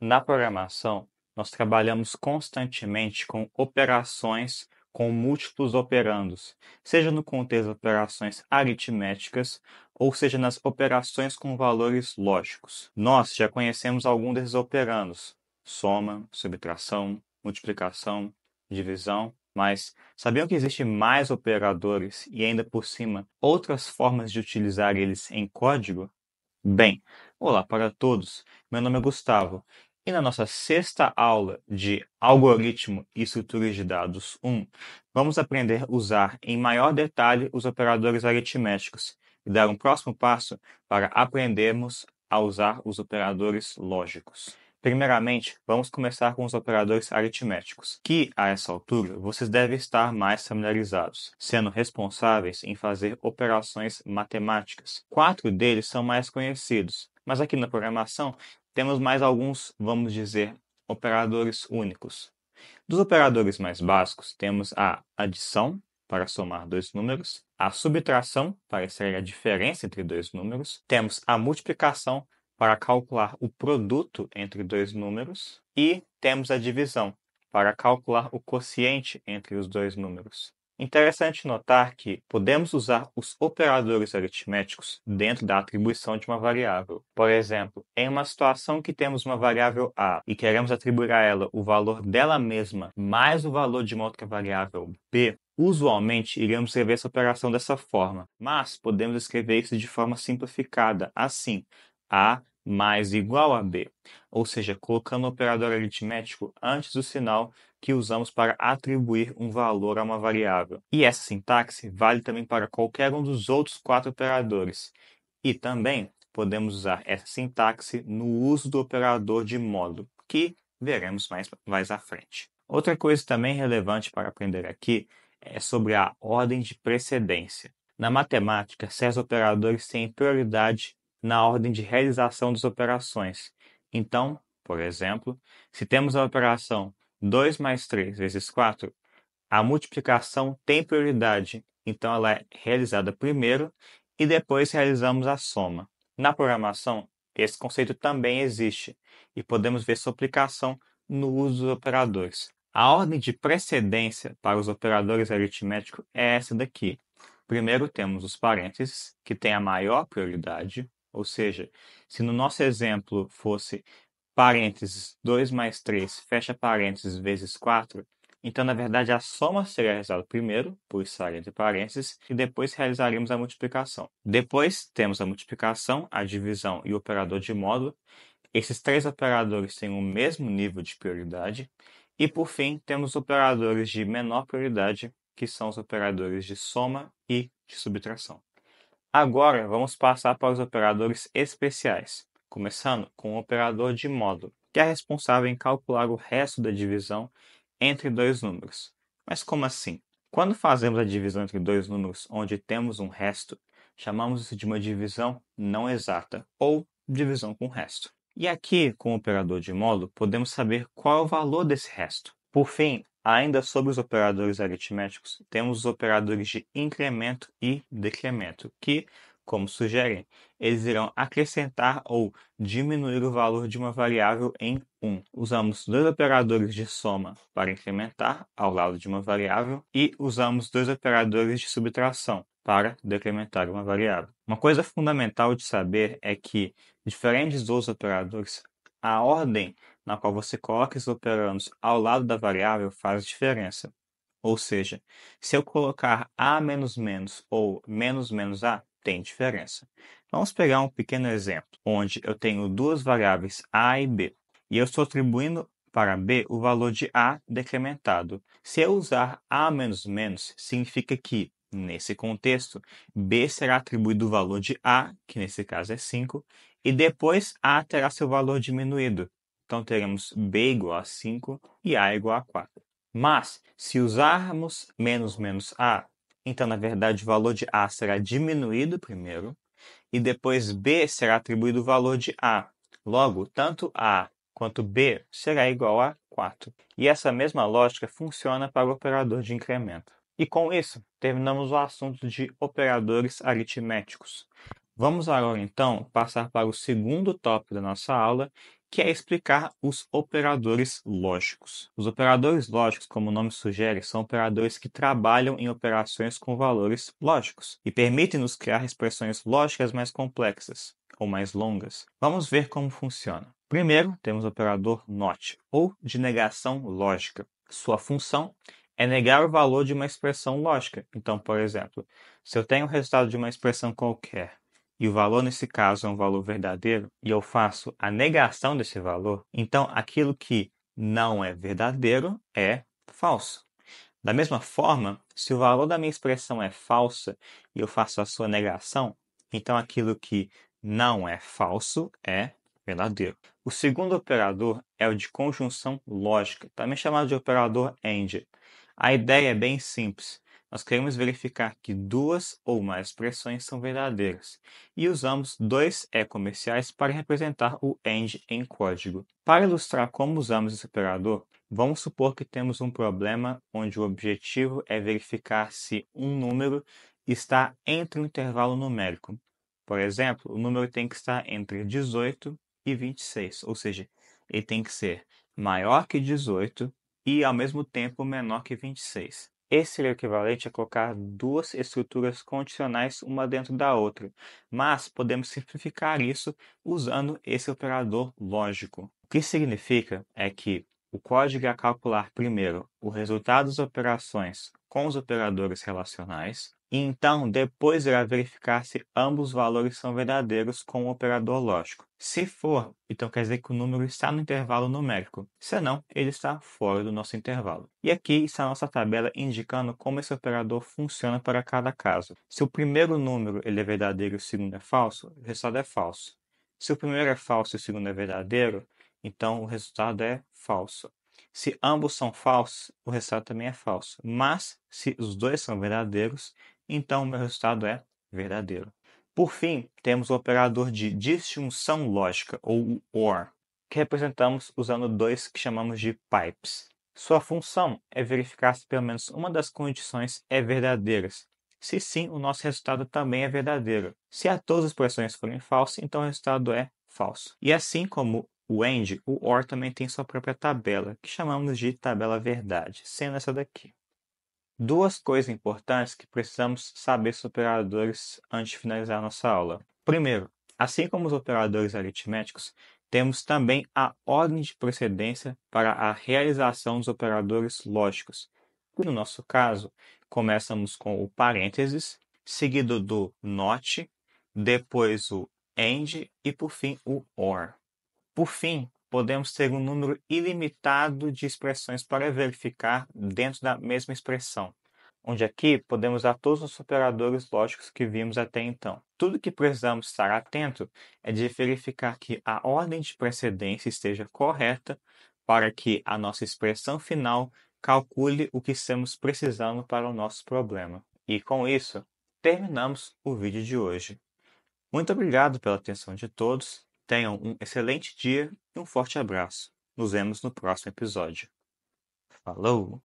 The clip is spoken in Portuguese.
Na programação, nós trabalhamos constantemente com operações com múltiplos operandos, seja no contexto de operações aritméticas, ou seja nas operações com valores lógicos. Nós já conhecemos algum desses operandos: soma, subtração, multiplicação, divisão, mas sabiam que existem mais operadores e ainda por cima outras formas de utilizar eles em código? Bem, olá para todos. Meu nome é Gustavo e na nossa sexta aula de Algoritmo e Estruturas de Dados 1, vamos aprender a usar em maior detalhe os operadores aritméticos e dar um próximo passo para aprendermos a usar os operadores lógicos. Primeiramente, vamos começar com os operadores aritméticos, que a essa altura vocês devem estar mais familiarizados, sendo responsáveis em fazer operações matemáticas. Quatro deles são mais conhecidos, mas aqui na programação temos mais alguns, vamos dizer, operadores únicos. Dos operadores mais básicos, temos a adição, para somar dois números, a subtração, para extrair a diferença entre dois números, temos a multiplicação, para calcular o produto entre dois números, e temos a divisão, para calcular o quociente entre os dois números. Interessante notar que podemos usar os operadores aritméticos dentro da atribuição de uma variável. Por exemplo, em uma situação que temos uma variável a e queremos atribuir a ela o valor dela mesma mais o valor de uma outra variável b, Usualmente, iremos escrever essa operação dessa forma, mas podemos escrever isso de forma simplificada, assim, a mais igual a b, ou seja, colocando o operador aritmético antes do sinal que usamos para atribuir um valor a uma variável. E essa sintaxe vale também para qualquer um dos outros quatro operadores. E também podemos usar essa sintaxe no uso do operador de modo, que veremos mais, mais à frente. Outra coisa também relevante para aprender aqui é sobre a ordem de precedência. Na matemática, certos operadores têm prioridade na ordem de realização das operações. Então, por exemplo, se temos a operação 2 mais 3 vezes 4, a multiplicação tem prioridade, então ela é realizada primeiro e depois realizamos a soma. Na programação, esse conceito também existe e podemos ver sua aplicação no uso dos operadores. A ordem de precedência para os operadores aritméticos é essa daqui. Primeiro temos os parênteses, que têm a maior prioridade, ou seja, se no nosso exemplo fosse parênteses 2 mais 3, fecha parênteses, vezes 4, então, na verdade, a soma seria realizada primeiro, por estar entre parênteses, e depois realizaremos a multiplicação. Depois, temos a multiplicação, a divisão e o operador de módulo. Esses três operadores têm o mesmo nível de prioridade. E, por fim, temos operadores de menor prioridade, que são os operadores de soma e de subtração. Agora, vamos passar para os operadores especiais começando com o operador de módulo, que é responsável em calcular o resto da divisão entre dois números. Mas como assim? Quando fazemos a divisão entre dois números onde temos um resto, chamamos isso de uma divisão não exata, ou divisão com resto. E aqui, com o operador de módulo, podemos saber qual é o valor desse resto. Por fim, ainda sobre os operadores aritméticos, temos os operadores de incremento e decremento, que como sugerem, eles irão acrescentar ou diminuir o valor de uma variável em 1. Usamos dois operadores de soma para incrementar ao lado de uma variável e usamos dois operadores de subtração para decrementar uma variável. Uma coisa fundamental de saber é que, diferentes dos operadores, a ordem na qual você coloca os operandos ao lado da variável faz diferença. Ou seja, se eu colocar a menos menos ou menos menos a, tem diferença. Vamos pegar um pequeno exemplo, onde eu tenho duas variáveis A e B, e eu estou atribuindo para B o valor de A decrementado. Se eu usar A menos menos, significa que, nesse contexto, B será atribuído o valor de A, que nesse caso é 5, e depois A terá seu valor diminuído. Então teremos B igual a 5 e A igual a 4. Mas, se usarmos menos menos A então, na verdade, o valor de A será diminuído primeiro, e depois B será atribuído o valor de A. Logo, tanto A quanto B será igual a 4. E essa mesma lógica funciona para o operador de incremento. E com isso, terminamos o assunto de operadores aritméticos. Vamos agora então passar para o segundo tópico da nossa aula, que é explicar os operadores lógicos. Os operadores lógicos, como o nome sugere, são operadores que trabalham em operações com valores lógicos e permitem-nos criar expressões lógicas mais complexas ou mais longas. Vamos ver como funciona. Primeiro, temos o operador NOT, ou de negação lógica. Sua função é negar o valor de uma expressão lógica. Então, por exemplo, se eu tenho o resultado de uma expressão qualquer e o valor nesse caso é um valor verdadeiro, e eu faço a negação desse valor, então aquilo que não é verdadeiro é falso. Da mesma forma, se o valor da minha expressão é falsa e eu faço a sua negação, então aquilo que não é falso é verdadeiro. O segundo operador é o de conjunção lógica, também chamado de operador AND. A ideia é bem simples. Nós queremos verificar que duas ou mais expressões são verdadeiras e usamos dois E comerciais para representar o AND em código. Para ilustrar como usamos esse operador, vamos supor que temos um problema onde o objetivo é verificar se um número está entre um intervalo numérico. Por exemplo, o número tem que estar entre 18 e 26, ou seja, ele tem que ser maior que 18 e ao mesmo tempo menor que 26. Esse seria é o equivalente a colocar duas estruturas condicionais uma dentro da outra, mas podemos simplificar isso usando esse operador lógico. O que significa é que o código é calcular primeiro o resultado das operações com os operadores relacionais, então depois irá verificar se ambos os valores são verdadeiros com o operador lógico. Se for, então quer dizer que o número está no intervalo numérico, senão ele está fora do nosso intervalo. E aqui está a nossa tabela indicando como esse operador funciona para cada caso. Se o primeiro número ele é verdadeiro e o segundo é falso, o resultado é falso. Se o primeiro é falso e o segundo é verdadeiro, então o resultado é falso. Se ambos são falsos, o resultado também é falso. Mas, se os dois são verdadeiros, então o meu resultado é verdadeiro. Por fim, temos o operador de disjunção lógica, ou OR, que representamos usando dois que chamamos de pipes. Sua função é verificar se pelo menos uma das condições é verdadeira. Se sim, o nosso resultado também é verdadeiro. Se a todas as expressões forem falsas, então o resultado é falso. E assim como o AND, o OR também tem sua própria tabela, que chamamos de tabela verdade, sendo essa daqui. Duas coisas importantes que precisamos saber sobre operadores antes de finalizar nossa aula. Primeiro, assim como os operadores aritméticos, temos também a ordem de precedência para a realização dos operadores lógicos. No nosso caso, começamos com o parênteses, seguido do not, depois o and e por fim o or. Por fim, podemos ter um número ilimitado de expressões para verificar dentro da mesma expressão, onde aqui podemos usar todos os operadores lógicos que vimos até então. Tudo que precisamos estar atento é de verificar que a ordem de precedência esteja correta para que a nossa expressão final calcule o que estamos precisando para o nosso problema. E com isso, terminamos o vídeo de hoje. Muito obrigado pela atenção de todos Tenham um excelente dia e um forte abraço. Nos vemos no próximo episódio. Falou!